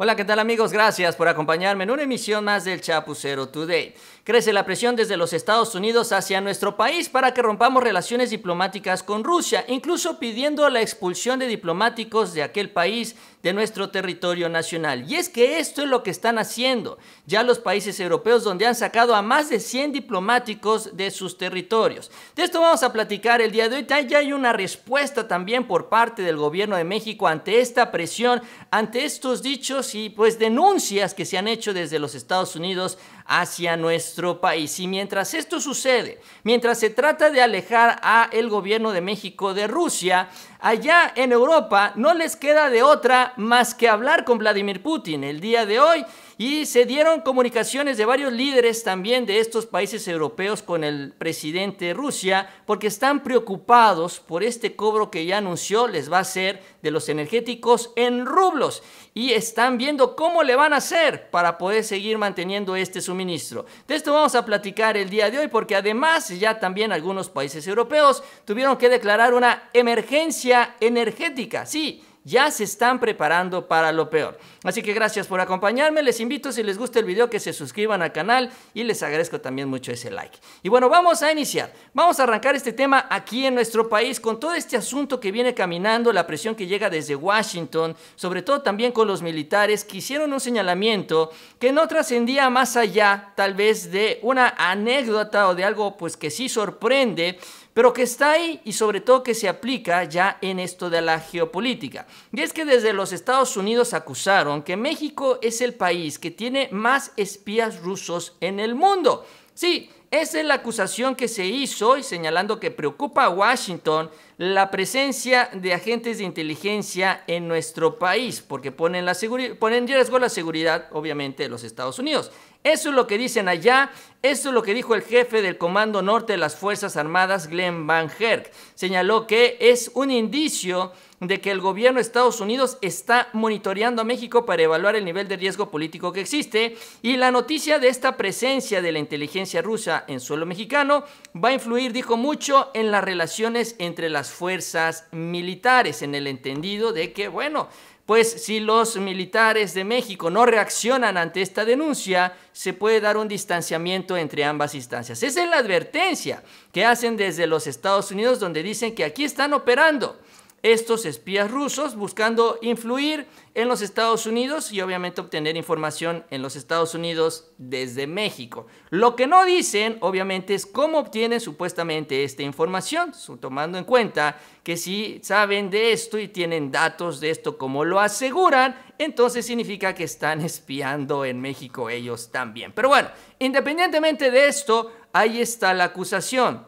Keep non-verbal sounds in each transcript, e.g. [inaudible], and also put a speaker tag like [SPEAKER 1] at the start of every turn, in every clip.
[SPEAKER 1] Hola, ¿qué tal amigos? Gracias por acompañarme en una emisión más del Chapucero Today. Crece la presión desde los Estados Unidos hacia nuestro país para que rompamos relaciones diplomáticas con Rusia, incluso pidiendo la expulsión de diplomáticos de aquel país de nuestro territorio nacional. Y es que esto es lo que están haciendo ya los países europeos donde han sacado a más de 100 diplomáticos de sus territorios. De esto vamos a platicar el día de hoy. Ya hay una respuesta también por parte del gobierno de México ante esta presión, ante estos dichos y pues denuncias que se han hecho desde los Estados Unidos hacia nuestro país. Y mientras esto sucede, mientras se trata de alejar a el gobierno de México de Rusia, allá en Europa no les queda de otra más que hablar con Vladimir Putin el día de hoy y se dieron comunicaciones de varios líderes también de estos países europeos con el presidente Rusia, porque están preocupados por este cobro que ya anunció les va a ser de los energéticos en rublos. Y están viendo cómo le van a hacer para poder seguir manteniendo este suministro. De esto vamos a platicar el día de hoy, porque además ya también algunos países europeos tuvieron que declarar una emergencia energética. Sí, ya se están preparando para lo peor. Así que gracias por acompañarme, les invito si les gusta el video que se suscriban al canal y les agradezco también mucho ese like. Y bueno, vamos a iniciar, vamos a arrancar este tema aquí en nuestro país con todo este asunto que viene caminando, la presión que llega desde Washington, sobre todo también con los militares que hicieron un señalamiento que no trascendía más allá tal vez de una anécdota o de algo pues que sí sorprende, pero que está ahí y sobre todo que se aplica ya en esto de la geopolítica. Y es que desde los Estados Unidos acusaron que México es el país que tiene más espías rusos en el mundo. Sí, esa es la acusación que se hizo y señalando que preocupa a Washington la presencia de agentes de inteligencia en nuestro país, porque ponen, la ponen en riesgo la seguridad, obviamente, de los Estados Unidos. Eso es lo que dicen allá, eso es lo que dijo el jefe del Comando Norte de las Fuerzas Armadas, Glenn Van Herk. Señaló que es un indicio de que el gobierno de Estados Unidos está monitoreando a México para evaluar el nivel de riesgo político que existe y la noticia de esta presencia de la inteligencia rusa en suelo mexicano va a influir, dijo mucho, en las relaciones entre las fuerzas militares, en el entendido de que, bueno, pues si los militares de México no reaccionan ante esta denuncia, se puede dar un distanciamiento entre ambas instancias. Esa es la advertencia que hacen desde los Estados Unidos, donde dicen que aquí están operando estos espías rusos buscando influir en los Estados Unidos y obviamente obtener información en los Estados Unidos desde México. Lo que no dicen obviamente es cómo obtienen supuestamente esta información, tomando en cuenta que si saben de esto y tienen datos de esto como lo aseguran, entonces significa que están [laughs] espiando en México ellos también. Pero bueno, independientemente de esto, ahí está la acusación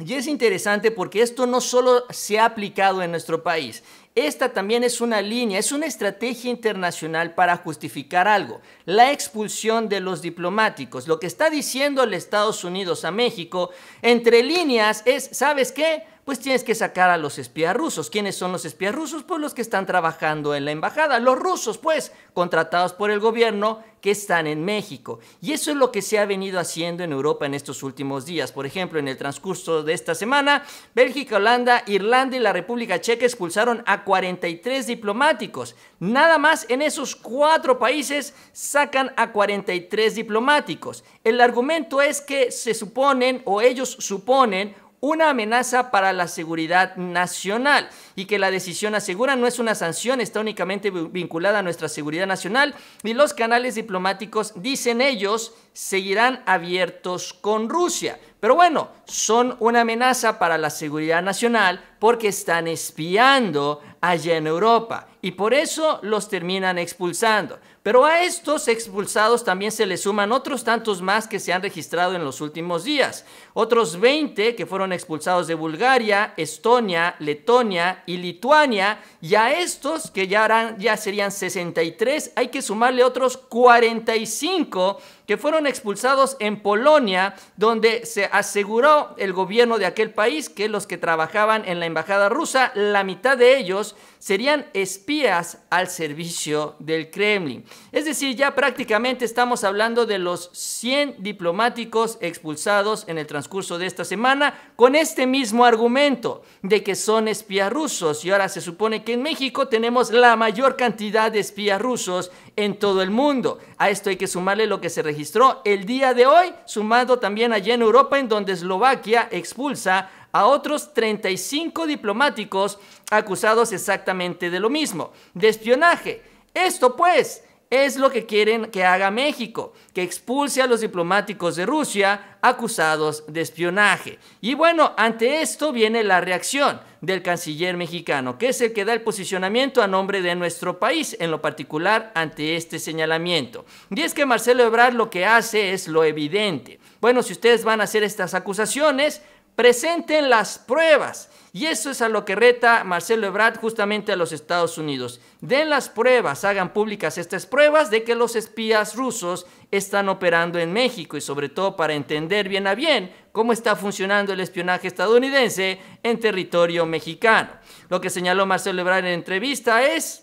[SPEAKER 1] y es interesante porque esto no solo se ha aplicado en nuestro país, esta también es una línea, es una estrategia internacional para justificar algo, la expulsión de los diplomáticos. Lo que está diciendo el Estados Unidos a México, entre líneas, es, ¿sabes qué? pues tienes que sacar a los espías rusos. ¿Quiénes son los espías rusos? Pues los que están trabajando en la embajada, los rusos, pues, contratados por el gobierno que están en México. Y eso es lo que se ha venido haciendo en Europa en estos últimos días. Por ejemplo, en el transcurso de esta semana, Bélgica, Holanda, Irlanda y la República Checa expulsaron a 43 diplomáticos. Nada más en esos cuatro países sacan a 43 diplomáticos. El argumento es que se suponen o ellos suponen una amenaza para la seguridad nacional y que la decisión asegura no es una sanción, está únicamente vinculada a nuestra seguridad nacional y los canales diplomáticos, dicen ellos, seguirán abiertos con Rusia. Pero bueno, son una amenaza para la seguridad nacional porque están espiando allá en Europa y por eso los terminan expulsando. Pero a estos expulsados también se les suman otros tantos más que se han registrado en los últimos días. Otros 20 que fueron expulsados de Bulgaria, Estonia, Letonia, y Lituania, y a estos, que ya, harán, ya serían 63, hay que sumarle otros 45 fueron expulsados en Polonia, donde se aseguró el gobierno de aquel país que los que trabajaban en la embajada rusa, la mitad de ellos serían espías al servicio del Kremlin. Es decir, ya prácticamente estamos hablando de los 100 diplomáticos expulsados en el transcurso de esta semana con este mismo argumento de que son espías rusos. Y ahora se supone que en México tenemos la mayor cantidad de espías rusos en todo el mundo. A esto hay que sumarle lo que se registró el día de hoy, sumando también allí en Europa, en donde Eslovaquia expulsa a otros 35 diplomáticos acusados exactamente de lo mismo, de espionaje. Esto pues es lo que quieren que haga México, que expulse a los diplomáticos de Rusia acusados de espionaje. Y bueno, ante esto viene la reacción del canciller mexicano, que es el que da el posicionamiento a nombre de nuestro país, en lo particular ante este señalamiento. Y es que Marcelo Ebrard lo que hace es lo evidente. Bueno, si ustedes van a hacer estas acusaciones, presenten las pruebas. Y eso es a lo que reta Marcelo Ebrard justamente a los Estados Unidos. Den las pruebas, hagan públicas estas pruebas de que los espías rusos están operando en México y sobre todo para entender bien a bien cómo está funcionando el espionaje estadounidense en territorio mexicano. Lo que señaló Marcelo Ebrard en entrevista es,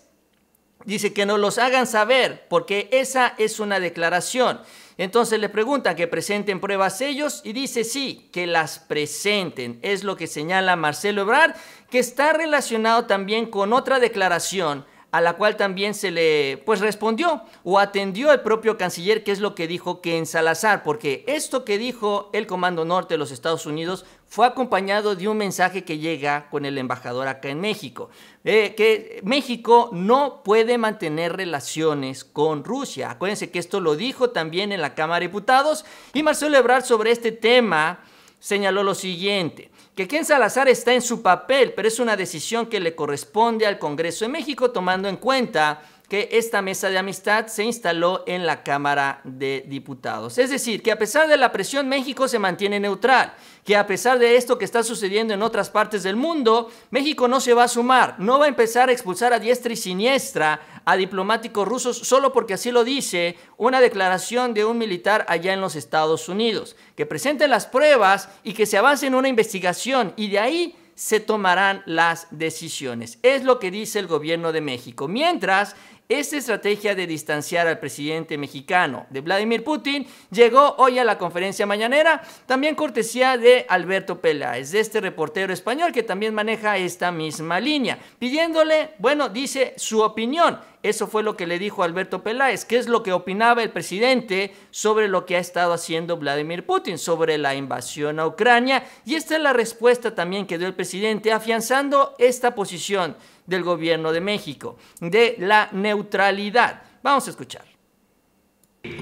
[SPEAKER 1] dice que no los hagan saber, porque esa es una declaración. Entonces le pregunta que presenten pruebas ellos y dice sí, que las presenten. Es lo que señala Marcelo Ebrard, que está relacionado también con otra declaración a la cual también se le pues respondió o atendió el propio canciller, que es lo que dijo que en Salazar, porque esto que dijo el Comando Norte de los Estados Unidos fue acompañado de un mensaje que llega con el embajador acá en México, eh, que México no puede mantener relaciones con Rusia. Acuérdense que esto lo dijo también en la Cámara de Diputados y Marcelo Ebrard sobre este tema señaló lo siguiente, que Ken Salazar está en su papel, pero es una decisión que le corresponde al Congreso de México tomando en cuenta que esta mesa de amistad se instaló en la Cámara de Diputados. Es decir, que a pesar de la presión, México se mantiene neutral, que a pesar de esto que está sucediendo en otras partes del mundo, México no se va a sumar, no va a empezar a expulsar a diestra y siniestra a diplomáticos rusos solo porque así lo dice una declaración de un militar allá en los Estados Unidos, que presenten las pruebas y que se avance en una investigación y de ahí se tomarán las decisiones. Es lo que dice el gobierno de México. Mientras, esta estrategia de distanciar al presidente mexicano de Vladimir Putin llegó hoy a la conferencia mañanera, también cortesía de Alberto Peláez, de este reportero español que también maneja esta misma línea, pidiéndole, bueno, dice su opinión. Eso fue lo que le dijo Alberto Peláez, qué es lo que opinaba el presidente sobre lo que ha estado haciendo Vladimir Putin, sobre la invasión a Ucrania. Y esta es la respuesta también que dio el presidente, afianzando esta posición del gobierno de México, de la neutralidad. Vamos a escuchar.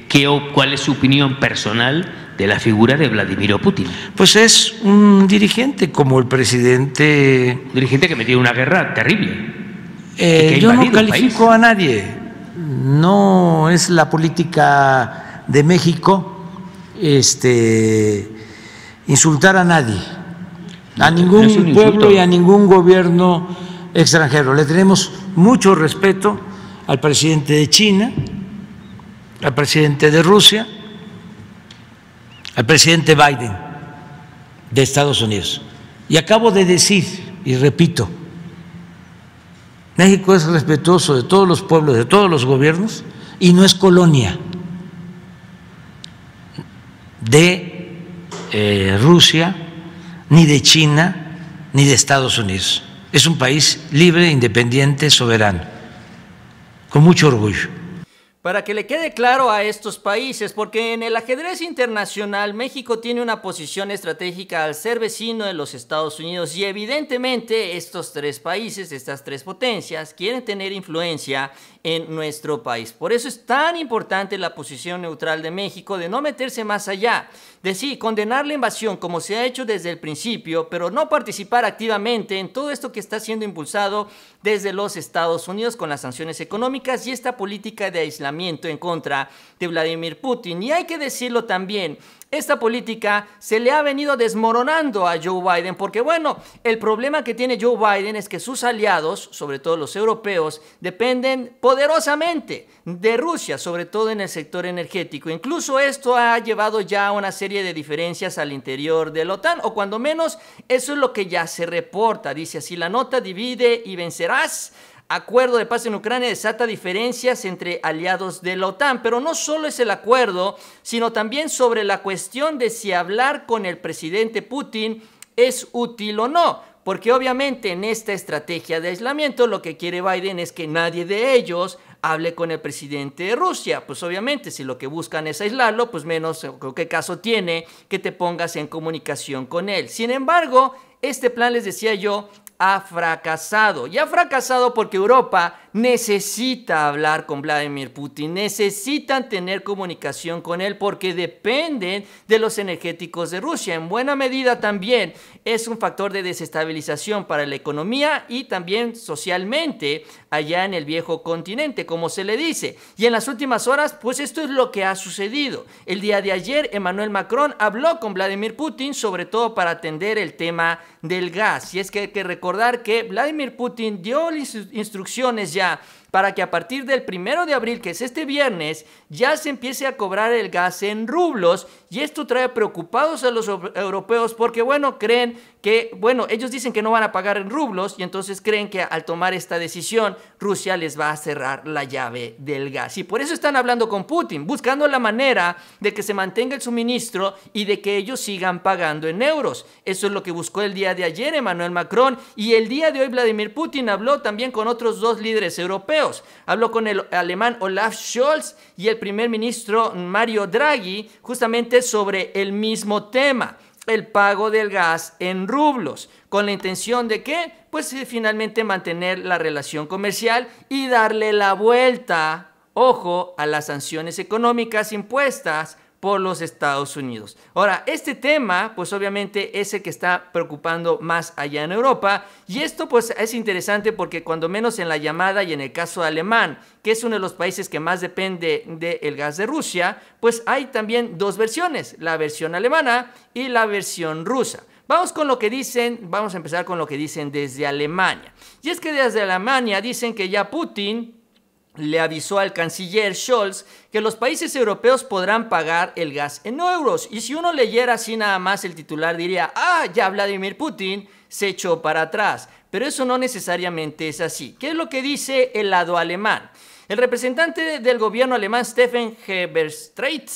[SPEAKER 1] ¿Qué, ¿Cuál es su opinión personal de la figura de Vladimir Putin? Pues es un dirigente como el presidente. Un dirigente que metió una guerra terrible. Eh, yo no califico a nadie. No es la política de México este, insultar a nadie, a ningún pueblo y a ningún gobierno extranjero. Le tenemos mucho respeto al presidente de China, al presidente de Rusia, al presidente Biden de Estados Unidos. Y acabo de decir, y repito, México es respetuoso de todos los pueblos, de todos los gobiernos, y no es colonia de eh, Rusia, ni de China, ni de Estados Unidos es un país libre, independiente, soberano, con mucho orgullo. Para que le quede claro a estos países, porque en el ajedrez internacional México tiene una posición estratégica al ser vecino de los Estados Unidos y evidentemente estos tres países, estas tres potencias, quieren tener influencia en nuestro país. Por eso es tan importante la posición neutral de México de no meterse más allá, de sí, condenar la invasión como se ha hecho desde el principio, pero no participar activamente en todo esto que está siendo impulsado desde los Estados Unidos con las sanciones económicas y esta política de aislamiento en contra de Vladimir Putin. Y hay que decirlo también, esta política se le ha venido desmoronando a Joe Biden porque, bueno, el problema que tiene Joe Biden es que sus aliados, sobre todo los europeos, dependen poderosamente de Rusia, sobre todo en el sector energético. Incluso esto ha llevado ya a una serie de diferencias al interior de la OTAN, o cuando menos eso es lo que ya se reporta. Dice así, la nota divide y vencerás acuerdo de paz en Ucrania desata diferencias entre aliados de la OTAN, pero no solo es el acuerdo, sino también sobre la cuestión de si hablar con el presidente Putin es útil o no, porque obviamente en esta estrategia de aislamiento lo que quiere Biden es que nadie de ellos hable con el presidente de Rusia. Pues obviamente, si lo que buscan es aislarlo, pues menos qué caso tiene que te pongas en comunicación con él. Sin embargo, este plan, les decía yo, ha fracasado. Y ha fracasado porque Europa necesita hablar con Vladimir Putin, necesitan tener comunicación con él porque dependen de los energéticos de Rusia. En buena medida también es un factor de desestabilización para la economía y también socialmente allá en el viejo continente, como se le dice. Y en las últimas horas, pues esto es lo que ha sucedido. El día de ayer, Emmanuel Macron habló con Vladimir Putin, sobre todo para atender el tema del gas. Y es que hay que recordar recordar que Vladimir Putin dio instrucciones ya para que a partir del primero de abril, que es este viernes, ya se empiece a cobrar el gas en rublos y esto trae preocupados a los europeos porque, bueno, creen que, bueno, ellos dicen que no van a pagar en rublos y entonces creen que al tomar esta decisión Rusia les va a cerrar la llave del gas. Y por eso están hablando con Putin, buscando la manera de que se mantenga el suministro y de que ellos sigan pagando en euros. Eso es lo que buscó el día de ayer Emmanuel Macron y el día de hoy Vladimir Putin habló también con otros dos líderes europeos. Habló con el alemán Olaf Scholz y el primer ministro Mario Draghi justamente sobre el mismo tema el pago del gas en rublos, con la intención de que, pues eh, finalmente mantener la relación comercial y darle la vuelta, ojo, a las sanciones económicas impuestas por los Estados Unidos. Ahora, este tema, pues obviamente es el que está preocupando más allá en Europa y esto pues es interesante porque cuando menos en la llamada y en el caso alemán, que es uno de los países que más depende del gas de Rusia, pues hay también dos versiones, la versión alemana y la versión rusa. Vamos con lo que dicen, vamos a empezar con lo que dicen desde Alemania. Y es que desde Alemania dicen que ya Putin le avisó al canciller Scholz que los países europeos podrán pagar el gas en euros. Y si uno leyera así nada más el titular diría, ah, ya Vladimir Putin se echó para atrás. Pero eso no necesariamente es así. ¿Qué es lo que dice el lado alemán? El representante del gobierno alemán, Stephen Heberstreit,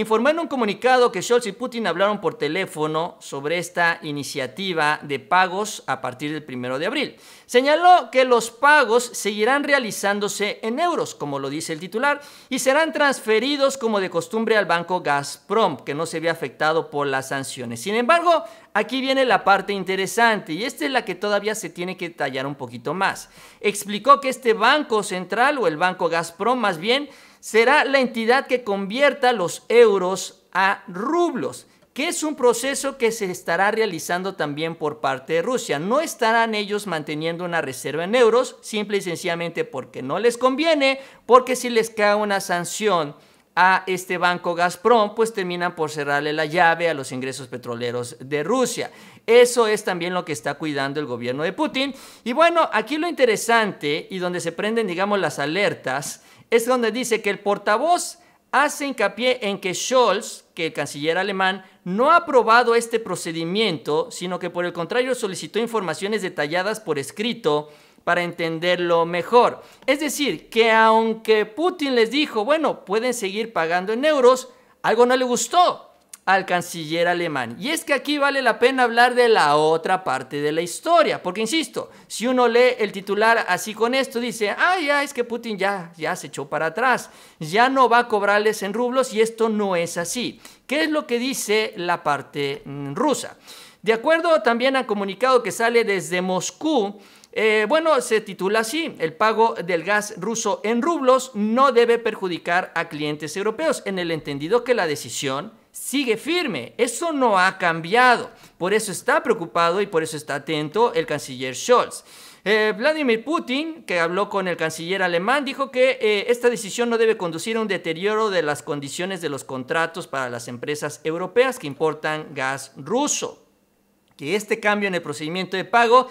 [SPEAKER 1] informó en un comunicado que Scholz y Putin hablaron por teléfono sobre esta iniciativa de pagos a partir del 1 de abril. Señaló que los pagos seguirán realizándose en euros, como lo dice el titular, y serán transferidos como de costumbre al banco Gazprom, que no se ve afectado por las sanciones. Sin embargo, aquí viene la parte interesante y esta es la que todavía se tiene que detallar un poquito más. Explicó que este banco central o el banco Gazprom más bien será la entidad que convierta los euros a rublos, que es un proceso que se estará realizando también por parte de Rusia. No estarán ellos manteniendo una reserva en euros, simple y sencillamente porque no les conviene, porque si les cae una sanción a este banco Gazprom, pues terminan por cerrarle la llave a los ingresos petroleros de Rusia. Eso es también lo que está cuidando el gobierno de Putin. Y bueno, aquí lo interesante y donde se prenden, digamos, las alertas, es donde dice que el portavoz hace hincapié en que Scholz, que el canciller alemán, no ha aprobado este procedimiento, sino que por el contrario solicitó informaciones detalladas por escrito para entenderlo mejor. Es decir, que aunque Putin les dijo, bueno, pueden seguir pagando en euros, algo no le gustó al canciller alemán. Y es que aquí vale la pena hablar de la otra parte de la historia, porque insisto, si uno lee el titular así con esto, dice, ah, ya, es que Putin ya, ya se echó para atrás, ya no va a cobrarles en rublos y esto no es así. ¿Qué es lo que dice la parte mm, rusa? De acuerdo también al comunicado que sale desde Moscú, eh, bueno, se titula así, el pago del gas ruso en rublos no debe perjudicar a clientes europeos, en el entendido que la decisión sigue firme, eso no ha cambiado, por eso está preocupado y por eso está atento el canciller Scholz. Eh, Vladimir Putin, que habló con el canciller alemán, dijo que eh, esta decisión no debe conducir a un deterioro de las condiciones de los contratos para las empresas europeas que importan gas ruso, que este cambio en el procedimiento de pago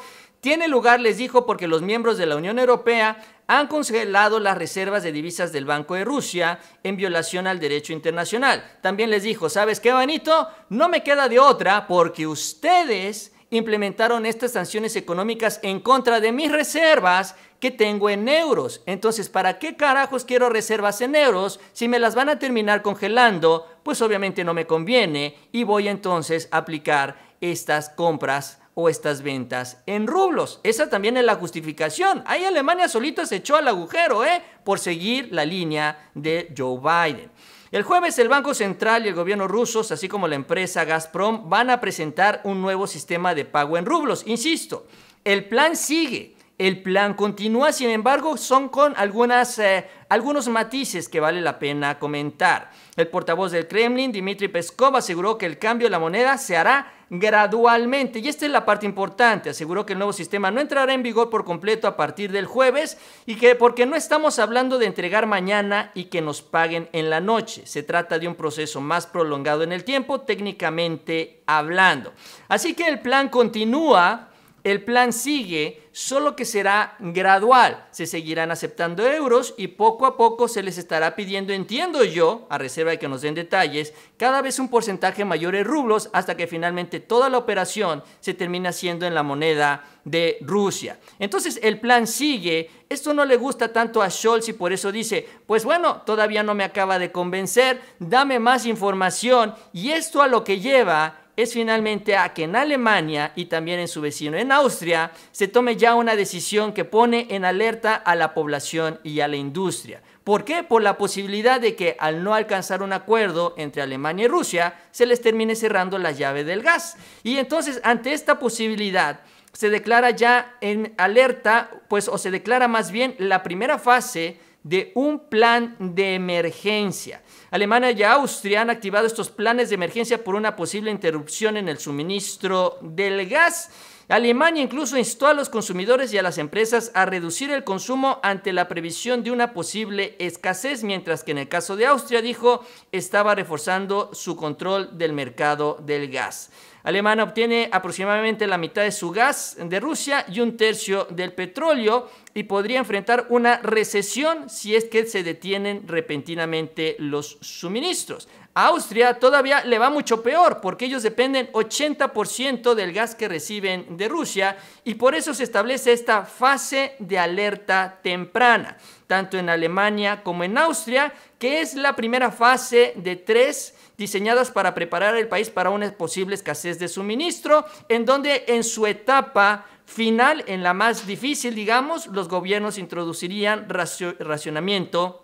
[SPEAKER 1] tiene lugar, les dijo, porque los miembros de la Unión Europea han congelado las reservas de divisas del Banco de Rusia en violación al derecho internacional. También les dijo, ¿sabes qué, Vanito? No me queda de otra porque ustedes implementaron estas sanciones económicas en contra de mis reservas que tengo en euros. Entonces, ¿para qué carajos quiero reservas en euros si me las van a terminar congelando? Pues obviamente no me conviene y voy entonces a aplicar estas compras o estas ventas en rublos. Esa también es la justificación. Ahí Alemania solita se echó al agujero, ¿eh? Por seguir la línea de Joe Biden. El jueves el Banco Central y el gobierno rusos, así como la empresa Gazprom, van a presentar un nuevo sistema de pago en rublos. Insisto, el plan sigue. El plan continúa, sin embargo, son con algunas, eh, algunos matices que vale la pena comentar. El portavoz del Kremlin, Dmitry Peskov, aseguró que el cambio de la moneda se hará gradualmente. Y esta es la parte importante. Aseguró que el nuevo sistema no entrará en vigor por completo a partir del jueves y que porque no estamos hablando de entregar mañana y que nos paguen en la noche. Se trata de un proceso más prolongado en el tiempo, técnicamente hablando. Así que el plan continúa. El plan sigue, solo que será gradual. Se seguirán aceptando euros y poco a poco se les estará pidiendo, entiendo yo, a reserva de que nos den detalles, cada vez un porcentaje mayor en rublos hasta que finalmente toda la operación se termina haciendo en la moneda de Rusia. Entonces el plan sigue. Esto no le gusta tanto a Scholz y por eso dice, pues bueno, todavía no me acaba de convencer, dame más información y esto a lo que lleva es finalmente a que en Alemania y también en su vecino en Austria se tome ya una decisión que pone en alerta a la población y a la industria. ¿Por qué? Por la posibilidad de que al no alcanzar un acuerdo entre Alemania y Rusia, se les termine cerrando la llave del gas. Y entonces, ante esta posibilidad, se declara ya en alerta, pues, o se declara más bien la primera fase de un plan de emergencia. Alemania y Austria han activado estos planes de emergencia por una posible interrupción en el suministro del gas. Alemania incluso instó a los consumidores y a las empresas a reducir el consumo ante la previsión de una posible escasez, mientras que en el caso de Austria, dijo, estaba reforzando su control del mercado del gas. Alemania obtiene aproximadamente la mitad de su gas de Rusia y un tercio del petróleo y podría enfrentar una recesión si es que se detienen repentinamente los suministros. A Austria todavía le va mucho peor porque ellos dependen 80% del gas que reciben de Rusia y por eso se establece esta fase de alerta temprana, tanto en Alemania como en Austria, que es la primera fase de tres diseñadas para preparar el país para una posible escasez de suministro, en donde en su etapa final, en la más difícil, digamos, los gobiernos introducirían racionamiento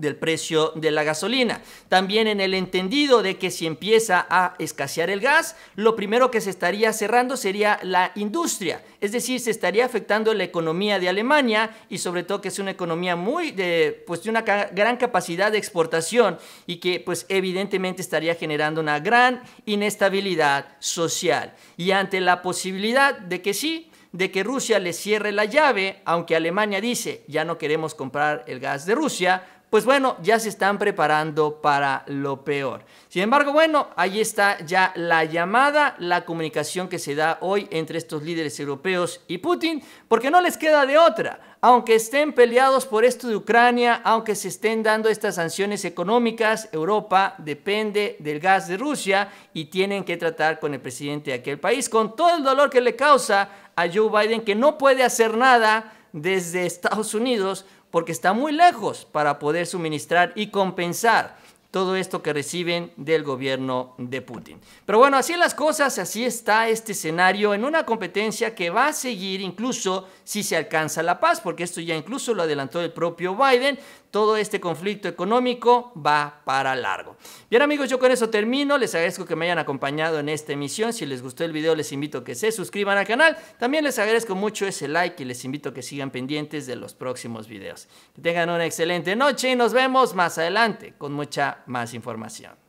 [SPEAKER 1] del precio de la gasolina. También en el entendido de que si empieza a escasear el gas, lo primero que se estaría cerrando sería la industria, es decir, se estaría afectando la economía de Alemania y sobre todo que es una economía muy de pues de una gran capacidad de exportación y que pues evidentemente estaría generando una gran inestabilidad social. Y ante la posibilidad de que sí, de que Rusia le cierre la llave, aunque Alemania dice, ya no queremos comprar el gas de Rusia, pues bueno, ya se están preparando para lo peor. Sin embargo, bueno, ahí está ya la llamada, la comunicación que se da hoy entre estos líderes europeos y Putin, porque no les queda de otra. Aunque estén peleados por esto de Ucrania, aunque se estén dando estas sanciones económicas, Europa depende del gas de Rusia y tienen que tratar con el presidente de aquel país, con todo el dolor que le causa a Joe Biden, que no puede hacer nada desde Estados Unidos porque está muy lejos para poder suministrar y compensar todo esto que reciben del gobierno de Putin. Pero bueno, así las cosas, así está este escenario en una competencia que va a seguir incluso si se alcanza la paz, porque esto ya incluso lo adelantó el propio Biden, todo este conflicto económico va para largo. Bien amigos, yo con eso termino, les agradezco que me hayan acompañado en esta emisión, si les gustó el video les invito a que se suscriban al canal, también les agradezco mucho ese like y les invito a que sigan pendientes de los próximos videos. Que tengan una excelente noche y nos vemos más adelante con mucha más información.